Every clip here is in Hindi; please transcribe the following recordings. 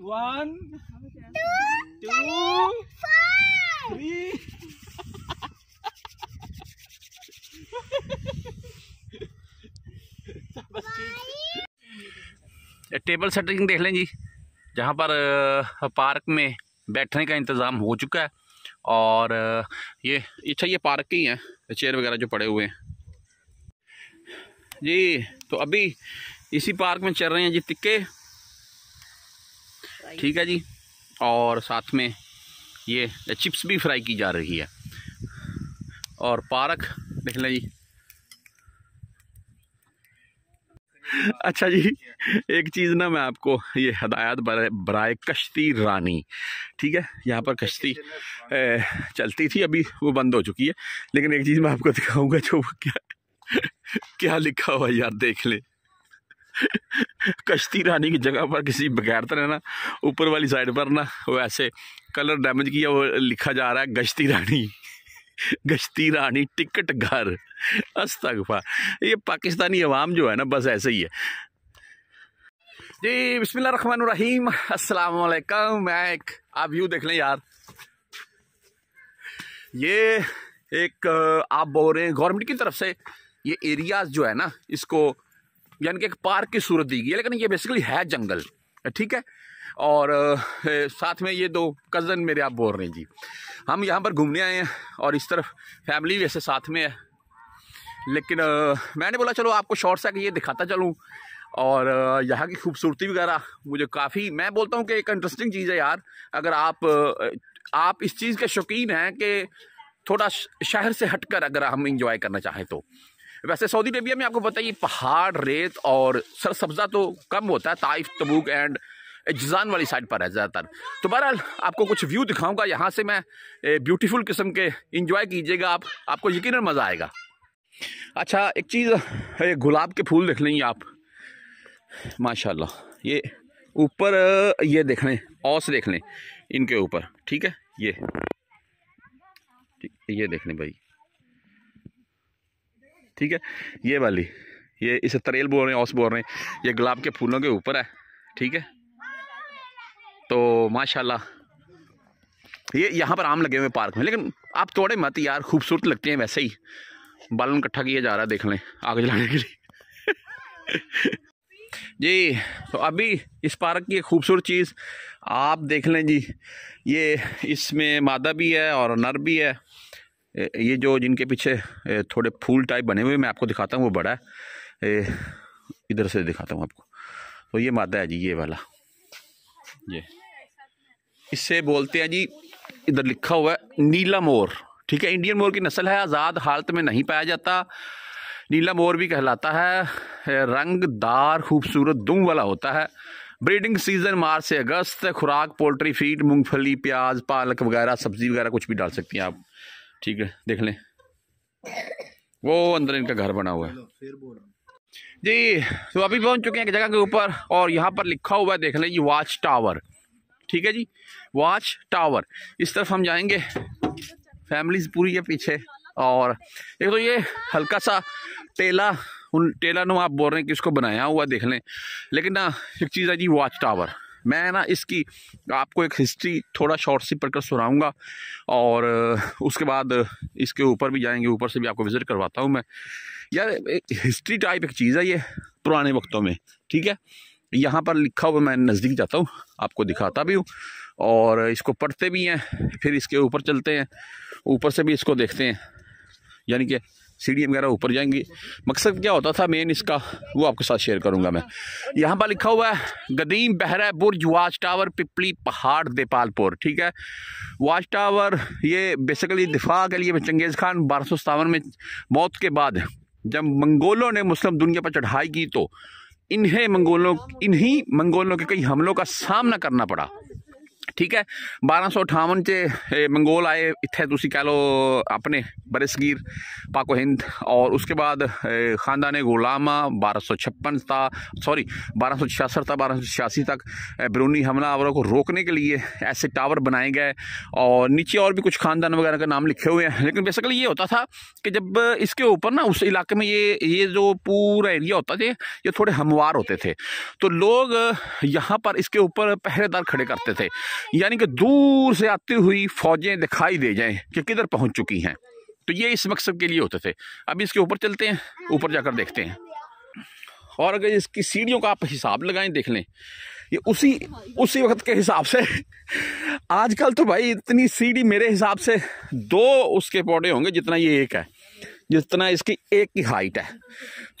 One, two, two three, three. Table setting देख लें जी जहाँ पर पार्क में बैठने का इंतज़ाम हो चुका है और ये अच्छा ये पार्क के ही हैं चेयर वगैरह जो पड़े हुए हैं जी तो अभी इसी पार्क में चल रहे हैं जी टिक्के ठीक है जी और साथ में ये चिप्स भी फ्राई की जा रही है और पारक देख लें जी अच्छा जी एक चीज़ ना मैं आपको ये हदायत बरए कश्ती रानी ठीक है यहाँ पर कश्ती चलती थी अभी वो बंद हो चुकी है लेकिन एक चीज़ मैं आपको दिखाऊंगा जो क्या क्या लिखा हुआ यार देख लें कश्ती रानी की जगह पर किसी बगैर तरह ना ऊपर वाली साइड पर ना वैसे कलर डैमेज किया वो लिखा जा रहा है गश्ती रानी गश्ती रानी टिकट घर अस्तगफा ये पाकिस्तानी अवाम जो है ना बस ऐसे ही है जी रहमान रहीम अस्सलाम मैं एक आप यू देख लें यार ये एक आप बोल रहे हैं गवर्नमेंट की तरफ से ये एरियाज जो है ना इसको यानी कि एक पार्क की सूरत दी गई है लेकिन ये बेसिकली है जंगल ठीक है और साथ में ये दो कज़न मेरे आप बोल रहे हैं जी हम यहाँ पर घूमने आए हैं और इस तरफ फैमिली वैसे साथ में है लेकिन आ, मैंने बोला चलो आपको शॉर्ट है कि ये दिखाता चलूँ और यहाँ की खूबसूरती वगैरह मुझे काफ़ी मैं बोलता हूँ कि एक इंटरेस्टिंग चीज़ है यार अगर आप आप इस चीज़ के शौकीन हैं कि थोड़ा शहर से हटकर अगर हम इंजॉय करना चाहें तो वैसे सऊदी अरेबिया में आपको बताइए पहाड़ रेत और सरसब्जा तो कम होता है ताइफ तबूक एंड जजान वाली साइड पर है ज़्यादातर तो बहरहाल आपको कुछ व्यू दिखाऊंगा यहाँ से मैं ब्यूटीफुल किस्म के इंजॉय कीजिएगा आप आपको यकीन मज़ा आएगा अच्छा एक चीज़ गुलाब के फूल देख लेंगे आप माशा ये ऊपर ये देख लें औस देख लें इनके ऊपर ठीक है ये ठीक ये देख लें भाई ठीक है ये वाली ये इसे तरेल बोल रहे हैं औस बोल रहे हैं ये गुलाब के फूलों के ऊपर है ठीक है तो माशाल्लाह ये यहाँ पर आम लगे हुए पार्क में लेकिन आप थोड़े मत यार खूबसूरत लगते हैं वैसे ही बालन इकट्ठा किया जा रहा है देख लें आग जलाने के लिए जी तो अभी इस पार्क की खूबसूरत चीज़ आप देख लें जी ये इसमें मादा भी है और नर भी है ये जो जिनके पीछे थोड़े फूल टाइप बने हुए मैं आपको दिखाता हूँ वो बड़ा है इधर से दिखाता हूँ आपको तो ये मादा है जी ये वाला ये इससे बोलते हैं जी इधर लिखा हुआ है नीला मोर ठीक है इंडियन मोर की नस्ल है आज़ाद हालत में नहीं पाया जाता नीला मोर भी कहलाता है रंगदार खूबसूरत दुम वाला होता है ब्रीडिंग सीजन मार्च से अगस्त खुराक पोल्ट्री फीड मूंगफली प्याज पालक वगैरह सब्जी वगैरह कुछ भी डाल सकती हैं आप ठीक है देख लें वो अंदर इनका घर बना हुआ है जी तो अभी पहुंच चुके हैं एक जगह के ऊपर और यहाँ पर लिखा हुआ है देख लें जी वॉच टावर ठीक है जी वॉच टावर इस तरफ हम जाएंगे फैमिलीज पूरी है पीछे और एक तो ये हल्का सा टेला उन टेला नो आप बोल रहे हैं कि इसको बनाया हुआ देख लें लेकिन ना एक चीज़ है जी वॉच टावर मैं ना इसकी आपको एक हिस्ट्री थोड़ा शॉर्ट सी पढ़कर सुनाऊंगा और उसके बाद इसके ऊपर भी जाएंगे ऊपर से भी आपको विज़िट करवाता हूँ मैं यार हिस्ट्री टाइप एक चीज़ है ये पुराने वक्तों में ठीक है यहाँ पर लिखा हुआ मैं नज़दीक जाता हूँ आपको दिखाता भी हूँ और इसको पढ़ते भी हैं फिर इसके ऊपर चलते हैं ऊपर से भी इसको देखते हैं यानी कि सीढ़ी वगैरह ऊपर जाएंगी मकसद क्या होता था मेन इसका वो आपके साथ शेयर करूँगा मैं यहाँ पर लिखा हुआ है गदीम बहरा बुर्ज वाच टावर पिपली पहाड़ देपालपुर ठीक है वाच टावर ये बेसिकली दिफा के लिए चंगेज़ खान बारह सौ में मौत के बाद जब मंगोलों ने मुस्लिम दुनिया पर चढ़ाई की तो इन्हें मंगोलों इन्हीं मंगोलों के कई हमलों का सामना करना पड़ा ठीक है बारह सौ अठावन ਚ मंगोल आए इतने तुम कह लो अपने बरसगीर पाको हिंद और उसके बाद ख़ानदान गुलामा बारह सौ छप्पन था सॉरी बारह सौ छियासठ था बारह सौ छियासी तक बरूनी हमलावरों को रोकने के लिए ऐसे टावर बनाए गए और नीचे और भी कुछ ख़ानदान वगैरह का नाम लिखे हुए हैं लेकिन बेसिकली ये होता था कि जब इसके ऊपर ना उस इलाके में ये ये जो पूरा एरिया होता थे ये थोड़े हमवार होते थे तो लोग यहाँ पर इसके ऊपर पहरेदार खड़े करते थे यानी कि दूर से आती हुई फौजें दिखाई दे जाएं कि किधर पहुंच चुकी हैं तो ये इस मकसद के लिए होते थे अब इसके ऊपर चलते हैं ऊपर जाकर देखते हैं और अगर इसकी सीढ़ियों का आप हिसाब लगाएं देख लें ये उसी उसी वक्त के हिसाब से आजकल तो भाई इतनी सीढ़ी मेरे हिसाब से दो उसके पौधे होंगे जितना ये एक है जितना इसकी एक की हाइट है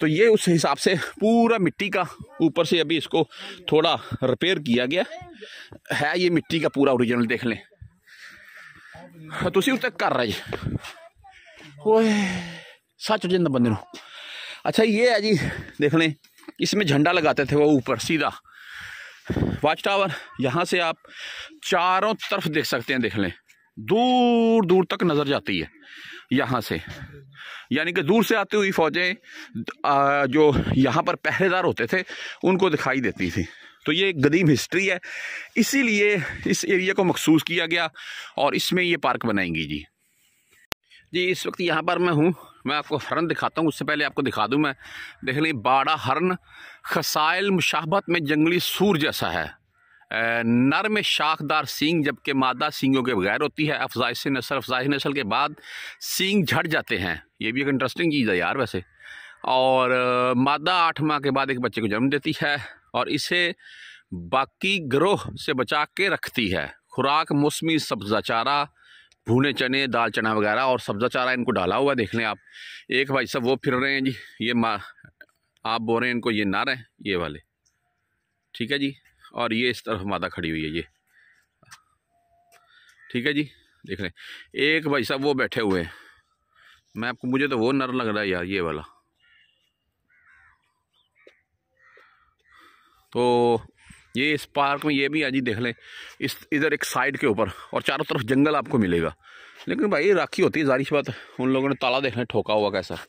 तो ये उस हिसाब से पूरा मिट्टी का ऊपर से अभी इसको थोड़ा रिपेयर किया गया है ये मिट्टी का पूरा ओरिजिनल देख लें हाँ, तो तक कर रहे जी ਓਏ सच जिंद बंदे अच्छा ये है जी देख लें इसमें झंडा लगाते थे वो ऊपर सीधा वॉच टावर यहाँ से आप चारों तरफ देख सकते हैं देख लें दूर दूर तक नज़र जाती है यहाँ से यानी कि दूर से आती हुई फौजें जो यहाँ पर पहरेदार होते थे उनको दिखाई देती थी तो ये गदीम हिस्ट्री है इसीलिए इस एरिया को मखसूस किया गया और इसमें ये पार्क बनाएंगी जी जी इस वक्त यहाँ पर मैं हूँ मैं आपको हरन दिखाता हूँ उससे पहले आपको दिखा दूँ मैं देख लें बाड़ा हरन खसाइल मुशाबत में जंगली सूर जैसा है में शाखदार सींग जबकि मादा सींगों के बगैर होती है अफजाइश नसल अफजाइश नसल के बाद सींग झड़ जाते हैं ये भी एक इंटरेस्टिंग चीज़ है यार वैसे और मादा आठ माह के बाद एक बच्चे को जन्म देती है और इसे बाकी ग्रोह से बचा के रखती है खुराक मौसमी सब्ज़ा चारा भूने चने दाल चना वगैरह और सब्ज़ा चारा इनको डाला हुआ देख लें आप एक भाई साहब वो फिर रहे हैं जी ये माँ आप बोल रहे हैं इनको ये ना रहें ये वाले ठीक है जी और ये इस तरफ माता खड़ी हुई है ये ठीक है जी देख लें एक भाई साहब वो बैठे हुए हैं मैं आपको मुझे तो वो नर लग रहा है यार ये वाला तो ये इस पार्क में ये भी है जी देख लें इस इधर एक साइड के ऊपर और चारों तरफ जंगल आपको मिलेगा लेकिन भाई राखी होती है जारी बात उन लोगों ने ताला देख लें ठोका हुआ कैसा